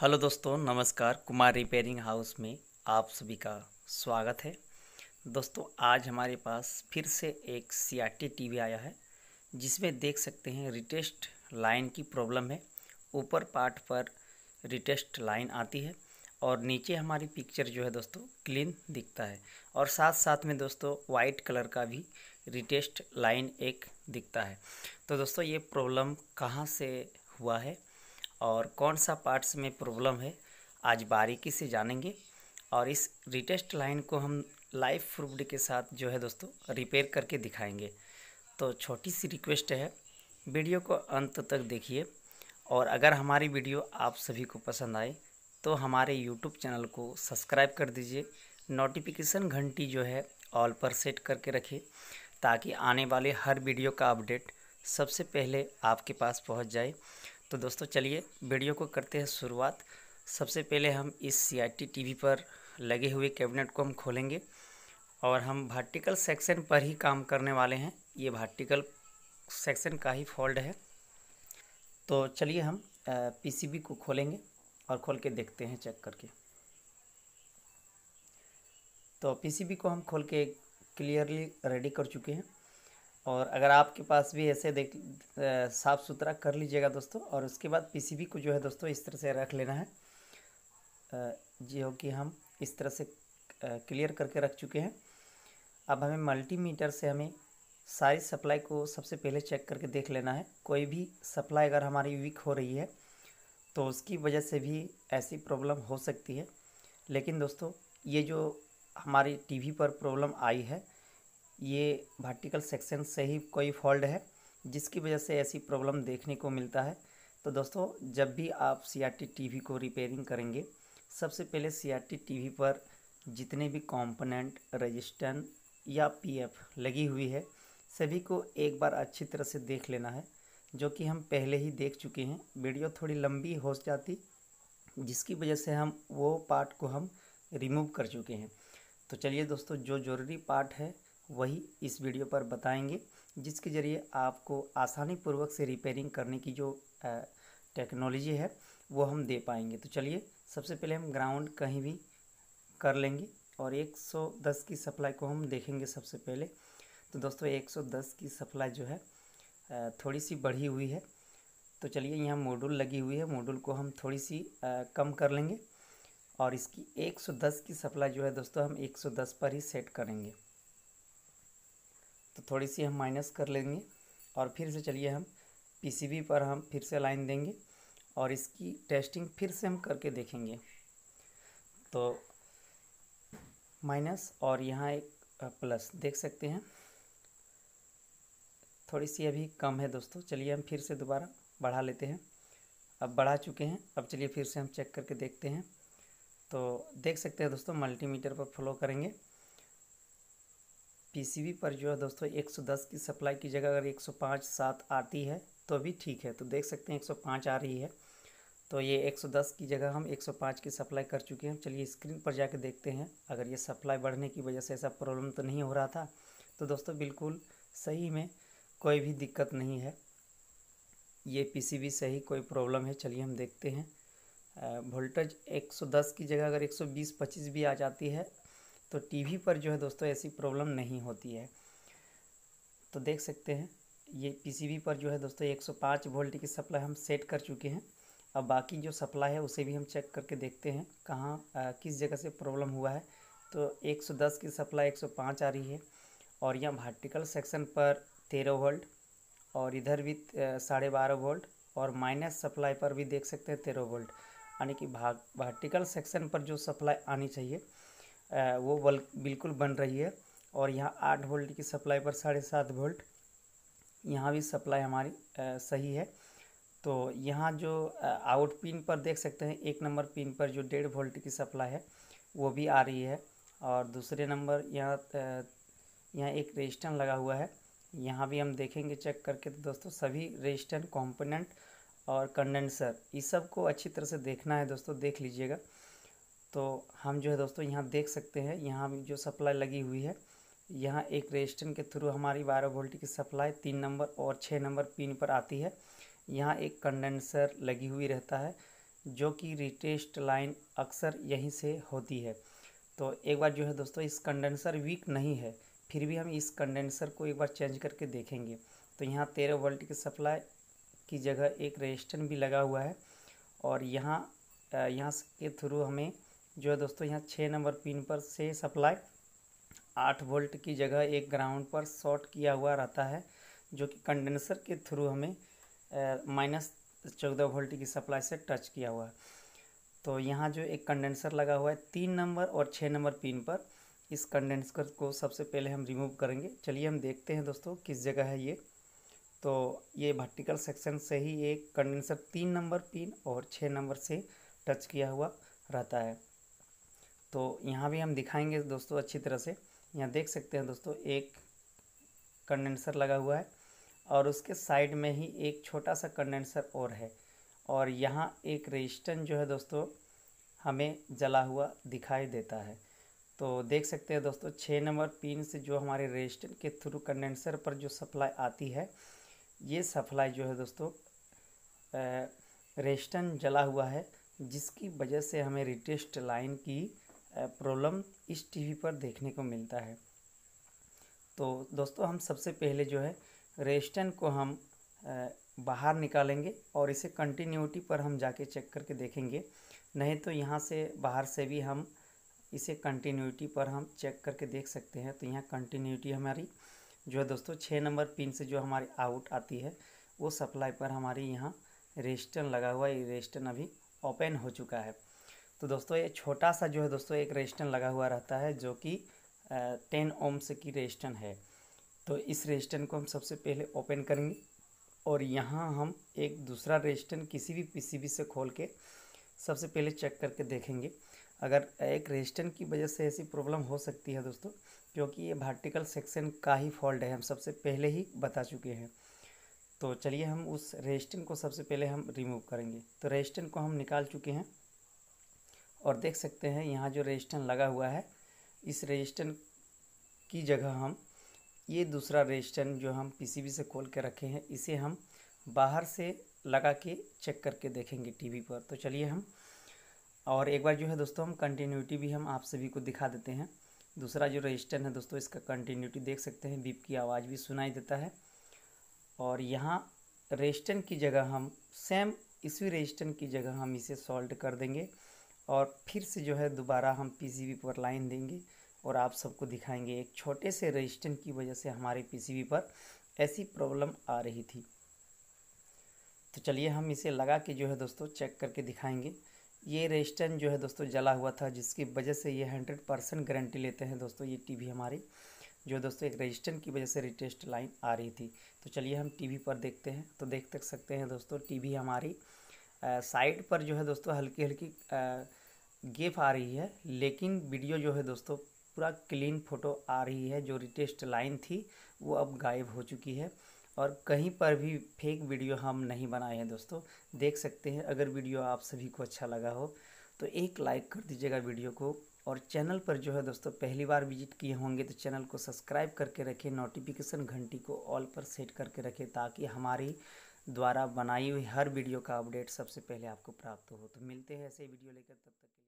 hello दोस्तों नमस्कार Kumar repairing house में आप सभी का स्वागत है दोस्तों आज हमारे पास फिर से एक C R T T V आया है जिसमें देख सकते हैं रिटेस्ट लाइन की प्रॉब्लम है ऊपर पार्ट पर रिटेस्ट लाइन आती है और नीचे हमारी पिक्चर जो है दोस्तों क्लीन दिखता है और साथ साथ में दोस्तों वाइट कलर का भी रिटेस्ट लाइन एक दिखता है तो दोस्तों ये प्रॉब्लम कहाँ से हुआ है और कौन सा पार्ट्स में प्रॉब्लम है आज बारीकी से जानेंगे और इस रिटेस्ट लाइन को हम लाइव प्रूफ के साथ जो है दोस्तों रिपेयर करके दिखाएंगे तो छोटी सी रिक्वेस्ट है वीडियो को अंत तक देखिए और अगर हमारी वीडियो आप सभी को पसंद आए तो हमारे यूट्यूब चैनल को सब्सक्राइब कर दीजिए नोटिफिकेशन घंटी जो है ऑल पर सेट करके रखिए ताकि आने वाले हर वीडियो का अपडेट सबसे पहले आपके पास पहुंच जाए तो दोस्तों चलिए वीडियो को करते हैं शुरुआत सबसे पहले हम इस C I T T V पर लगे हुए कैबिनेट को हम खोलेंगे और हम वर्टिकल सेक्शन पर ही काम करने वाले हैं ये वर्टिकल सेक्शन का ही फॉल्ट है तो चलिए हम पीसीबी को खोलेंगे और खोल के देखते हैं चेक करके तो पीसीबी को हम खोल के क्लियरली रेडी कर चुके हैं और अगर आपके पास भी ऐसे देख साफ़ सुथरा कर लीजिएगा दोस्तों और उसके बाद पीसीबी को जो है दोस्तों इस तरह से रख लेना है जो कि हम इस तरह से क्लियर करके रख चुके हैं अब हमें मल्टीमीटर से हमें सारी सप्लाई को सबसे पहले चेक करके देख लेना है कोई भी सप्लाई अगर हमारी वीक हो रही है तो उसकी वजह से भी ऐसी प्रॉब्लम हो सकती है लेकिन दोस्तों ये जो हमारी टीवी पर प्रॉब्लम आई है ये वर्टिकल सेक्शन से ही कोई फॉल्ट है जिसकी वजह से ऐसी प्रॉब्लम देखने को मिलता है तो दोस्तों जब भी आप C R T T V को रिपेयरिंग करेंगे सबसे पहले C R T T V पर जितने भी कंपोनेंट रजिस्टन या पी एफ लगी हुई है सभी को एक बार अच्छी तरह से देख लेना है जो कि हम पहले ही देख चुके हैं वीडियो थोड़ी लंबी हो जाती जिसकी वजह से हम वो पार्ट को हम रिमूव कर चुके हैं तो चलिए दोस्तों जो ज़रूरी पार्ट है वही इस वीडियो पर बताएंगे जिसके ज़रिए आपको आसानी पूर्वक से रिपेयरिंग करने की जो टेक्नोलॉजी है वो हम दे पाएंगे तो चलिए सबसे पहले हम ग्राउंड कहीं भी कर लेंगे और 110 की सप्लाई को हम देखेंगे सबसे पहले तो दोस्तों 110 की सप्लाई जो है थोड़ी सी बढ़ी हुई है तो चलिए यहाँ मॉड्यूल लगी हुई है मॉड्यूल को हम थोड़ी सी कम कर लेंगे और इसकी 110 की सप्लाई जो है दोस्तों हम 110 पर ही सेट करेंगे तो थोड़ी सी हम माइनस कर लेंगे और फिर से चलिए हम पीसीबी पर हम फिर से लाइन देंगे और इसकी टेस्टिंग फिर से हम करके देखेंगे तो माइनस और यहाँ एक प्लस देख सकते हैं थोड़ी सी अभी कम है दोस्तों चलिए हम फिर से दोबारा बढ़ा लेते हैं अब बढ़ा चुके हैं अब चलिए फिर से हम चेक करके देखते हैं तो देख सकते हैं दोस्तों मल्टीमीटर पर फॉलो करेंगे पीसीबी पर जो है दोस्तों 110 की सप्लाई की जगह अगर 105 सात आती है तो भी ठीक है तो देख सकते हैं 105 आ रही है तो ये 110 की जगह हम 105 की सप्लाई कर चुके हैं चलिए स्क्रीन पर जाके देखते हैं अगर ये सप्लाई बढ़ने की वजह से ऐसा प्रॉब्लम तो नहीं हो रहा था तो दोस्तों बिल्कुल सही में कोई भी दिक्कत नहीं है ये पी से ही कोई प्रॉब्लम है चलिए हम देखते हैं वोल्टेज 110 की जगह अगर 120 25 भी आ जाती है तो टीवी पर जो है दोस्तों ऐसी प्रॉब्लम नहीं होती है तो देख सकते हैं ये पीसीबी पर जो है दोस्तों 105 वोल्ट की सप्लाई हम सेट कर चुके हैं अब बाकी जो सप्लाई है उसे भी हम चेक करके देखते हैं कहाँ किस जगह से प्रॉब्लम हुआ है तो 110 की सप्लाई 105 आ रही है और यहाँ वर्टिकल सेक्शन पर 13 वोल्ट और इधर भी साढ़े बारह वोल्ट और माइनस सप्लाई पर भी देख सकते हैं तेरह वोल्ट यानी कि भाग वर्टिकल सेक्शन पर जो सप्लाई आनी चाहिए वो बल बिल्कुल बन रही है और यहाँ आठ वोल्ट की सप्लाई पर साढ़े सात वोल्ट यहाँ भी सप्लाई हमारी सही है तो यहाँ जो आउट पिन पर देख सकते हैं एक नंबर पिन पर जो डेढ़ वोल्ट की सप्लाई है वो भी आ रही है और दूसरे नंबर यहाँ यहाँ एक रेजिस्टर लगा हुआ है यहाँ भी हम देखेंगे चेक करके तो दोस्तों सभी रेजिस्टर कंपोनेंट और कंडेंसर इस सब को अच्छी तरह से देखना है दोस्तों देख लीजिएगा तो हम जो है दोस्तों यहाँ देख सकते हैं यहाँ जो सप्लाई लगी हुई है यहाँ एक रजिस्टर के थ्रू हमारी बारह वोल्ट की सप्लाई तीन नंबर और छः नंबर पिन पर आती है यहाँ एक कंडेंसर लगी हुई रहता है जो कि रिटेस्ट लाइन अक्सर यहीं से होती है तो एक बार जो है दोस्तों इस कंडेंसर वीक नहीं है फिर भी हम इस कंडेंसर को एक बार चेंज करके देखेंगे तो यहाँ तेरह वोल्ट की सप्लाई की जगह एक रेजिस्टन भी लगा हुआ है और यहाँ यहाँ के थ्रू हमें जो है दोस्तों यहाँ छः नंबर पिन पर से सप्लाई आठ वोल्ट की जगह एक ग्राउंड पर शॉर्ट किया हुआ रहता है जो कि कंडेंसर के थ्रू हमें माइनस चौदह वोल्ट की सप्लाई से टच किया हुआ है तो यहाँ जो एक कंडेंसर लगा हुआ है तीन नंबर और छः नंबर पिन पर इस कंडेंसर को सबसे पहले हम रिमूव करेंगे चलिए हम देखते हैं दोस्तों किस जगह है ये तो ये वर्टिकल सेक्शन से ही एक कंडेंसर तीन नंबर पिन और छः नंबर से टच किया हुआ रहता है तो यहाँ भी हम दिखाएंगे दोस्तों अच्छी तरह से यहाँ देख सकते हैं दोस्तों एक कंडेंसर लगा हुआ है और उसके साइड में ही एक छोटा सा कंडेंसर और है और यहाँ एक रेजिस्टेंस जो है दोस्तों हमें जला हुआ दिखाई देता है तो देख सकते हैं दोस्तों छः नंबर पिन से जो हमारे रेजिस्टेंट के थ्रू कंडेंसर पर जो सप्लाई आती है ये सप्लाई जो है दोस्तों रेजिस्टेंट जला हुआ है जिसकी वजह से हमें रिटेस्ट लाइन की प्रॉब्लम इस टीवी पर देखने को मिलता है तो दोस्तों हम सबसे पहले जो है रेस्टन को हम बाहर निकालेंगे और इसे कंटिन्यूटी पर हम जाके चेक करके देखेंगे नहीं तो यहाँ से बाहर से भी हम इसे कंटिन्यूटी पर हम चेक करके देख सकते हैं तो यहाँ कंटिन्यूटी हमारी जो है दोस्तों छः नंबर पिन से जो हमारी आउट आती है वो सप्लाई पर हमारी यहाँ रेस्टन लगा हुआ है रेस्टन अभी ओपन हो चुका है तो दोस्तों ये छोटा सा जो है दोस्तों एक रजिस्टर लगा हुआ रहता है जो कि टेन ओम्स की रेजिस्टेंट है तो इस रजिस्टर को हम सबसे पहले ओपन करेंगे और यहाँ हम एक दूसरा रजिस्टर किसी भी पीसीबी से खोल के सबसे पहले चेक करके देखेंगे अगर एक रजिस्टर की वजह से ऐसी प्रॉब्लम हो सकती है दोस्तों क्योंकि ये वर्टिकल सेक्शन का ही फॉल्ट है हम सबसे पहले ही बता चुके हैं तो चलिए हम उस रजिस्टर को सबसे पहले हम रिमूव करेंगे तो रेजिस्टेंट को हम निकाल चुके हैं और देख सकते हैं यहाँ जो रजिस्टर लगा हुआ है इस रजिस्टर की जगह हम ये दूसरा रजिस्टर जो हम पीसीबी से खोल के रखे हैं इसे हम बाहर से लगा के चेक करके देखेंगे टीवी पर तो चलिए हम और एक बार जो है दोस्तों हम कंटिन्यूटी भी हम आप सभी को दिखा देते हैं दूसरा जो रजिस्टर है दोस्तों इसका कंटिन्यूटी देख सकते हैं बीप की आवाज़ भी सुनाई देता है और यहाँ रजिस्टर की जगह हम सेम इसी रजिस्टर की जगह हम इसे सॉल्ट कर देंगे और फिर से जो है दोबारा हम पीसीबी पर लाइन देंगे और आप सबको दिखाएंगे एक छोटे से रजिस्टेंट की वजह से हमारे पीसीबी पर ऐसी प्रॉब्लम आ रही थी तो चलिए हम इसे लगा के जो है दोस्तों चेक करके दिखाएंगे ये रजिस्टेंट जो है दोस्तों जला हुआ था जिसकी वजह से ये हंड्रेड परसेंट गारंटी लेते हैं दोस्तों ये टी हमारी जो दोस्तों एक रजिस्टेंट की वजह से रिटेस्ट लाइन आ रही थी तो चलिए हम टीवी पर देखते हैं तो देख तक सकते हैं दोस्तों टीवी हमारी साइड पर जो है दोस्तों हल्की हल्की गेप आ रही है लेकिन वीडियो जो है दोस्तों पूरा क्लीन फ़ोटो आ रही है जो रिटेस्ट लाइन थी वो अब गायब हो चुकी है और कहीं पर भी फेक वीडियो हम नहीं बनाए हैं दोस्तों देख सकते हैं अगर वीडियो आप सभी को अच्छा लगा हो तो एक लाइक कर दीजिएगा वीडियो को और चैनल पर जो है दोस्तों पहली बार विजिट किए होंगे तो चैनल को सब्सक्राइब करके रखें नोटिफिकेशन घंटी को ऑल पर सेट करके रखें ताकि हमारी द्वारा बनाई हुई हर वीडियो का अपडेट सबसे पहले आपको प्राप्त हो तो मिलते हैं ऐसे वीडियो लेकर तब तक